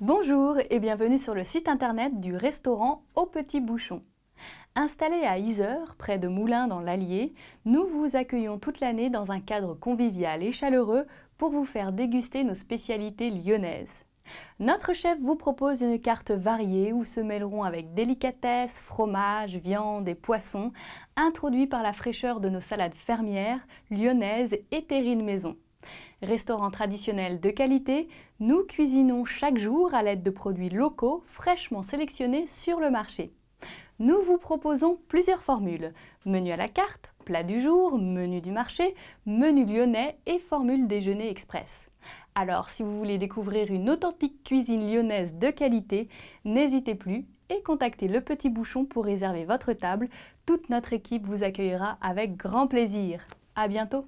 Bonjour et bienvenue sur le site internet du restaurant Au Petit Bouchon. Installé à Yzeure, près de Moulins dans l'Allier, nous vous accueillons toute l'année dans un cadre convivial et chaleureux pour vous faire déguster nos spécialités lyonnaises. Notre chef vous propose une carte variée où se mêleront avec délicatesse, fromage, viande et poissons, introduits par la fraîcheur de nos salades fermières, lyonnaises et terrines maison. Restaurant traditionnel de qualité, nous cuisinons chaque jour à l'aide de produits locaux fraîchement sélectionnés sur le marché. Nous vous proposons plusieurs formules. Menu à la carte, plat du jour, menu du marché, menu lyonnais et formule déjeuner express. Alors si vous voulez découvrir une authentique cuisine lyonnaise de qualité, n'hésitez plus et contactez le petit bouchon pour réserver votre table. Toute notre équipe vous accueillera avec grand plaisir. À bientôt